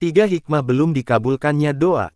Tiga hikmah belum dikabulkannya doa.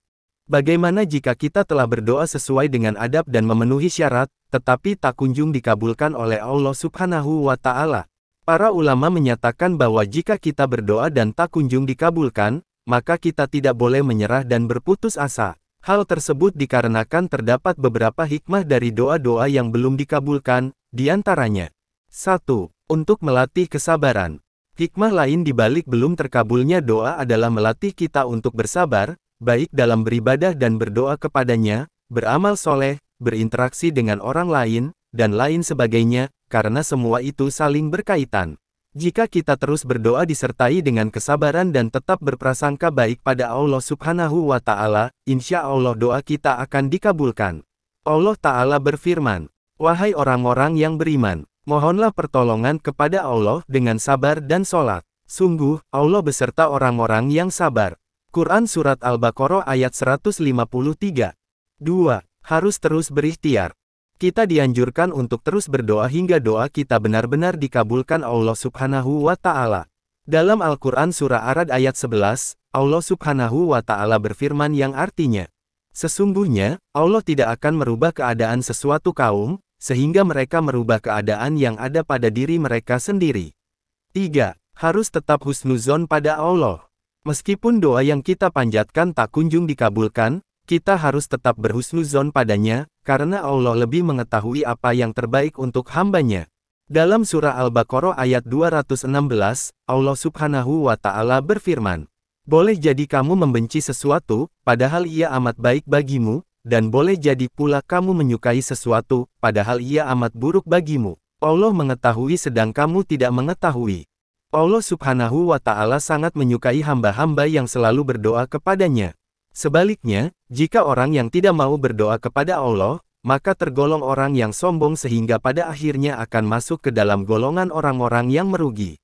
Bagaimana jika kita telah berdoa sesuai dengan adab dan memenuhi syarat, tetapi tak kunjung dikabulkan oleh Allah Subhanahu wa Ta'ala? Para ulama menyatakan bahwa jika kita berdoa dan tak kunjung dikabulkan, maka kita tidak boleh menyerah dan berputus asa. Hal tersebut dikarenakan terdapat beberapa hikmah dari doa-doa yang belum dikabulkan, di antaranya. 1. Untuk melatih kesabaran. Hikmah lain di balik belum terkabulnya doa adalah melatih kita untuk bersabar, baik dalam beribadah dan berdoa kepadanya, beramal soleh, berinteraksi dengan orang lain, dan lain sebagainya, karena semua itu saling berkaitan. Jika kita terus berdoa disertai dengan kesabaran dan tetap berprasangka baik pada Allah Subhanahu wa Ta'ala, insya Allah doa kita akan dikabulkan. Allah Ta'ala berfirman, "Wahai orang-orang yang beriman, Mohonlah pertolongan kepada Allah dengan sabar dan sholat. Sungguh, Allah beserta orang-orang yang sabar. Quran Surat Al-Baqarah ayat 153. 2. Harus terus berikhtiar. Kita dianjurkan untuk terus berdoa hingga doa kita benar-benar dikabulkan Allah subhanahu wa ta'ala. Dalam Al-Quran Surah Arad ayat 11, Allah subhanahu wa ta'ala berfirman yang artinya, Sesungguhnya, Allah tidak akan merubah keadaan sesuatu kaum, sehingga mereka merubah keadaan yang ada pada diri mereka sendiri. 3. Harus tetap husnuzon pada Allah. Meskipun doa yang kita panjatkan tak kunjung dikabulkan, kita harus tetap berhusnuzon padanya, karena Allah lebih mengetahui apa yang terbaik untuk hambanya. Dalam surah Al-Baqarah ayat 216, Allah subhanahu wa ta'ala berfirman, boleh jadi kamu membenci sesuatu, padahal ia amat baik bagimu, dan boleh jadi pula kamu menyukai sesuatu, padahal ia amat buruk bagimu. Allah mengetahui sedang kamu tidak mengetahui. Allah subhanahu wa ta'ala sangat menyukai hamba-hamba yang selalu berdoa kepadanya. Sebaliknya, jika orang yang tidak mau berdoa kepada Allah, maka tergolong orang yang sombong sehingga pada akhirnya akan masuk ke dalam golongan orang-orang yang merugi.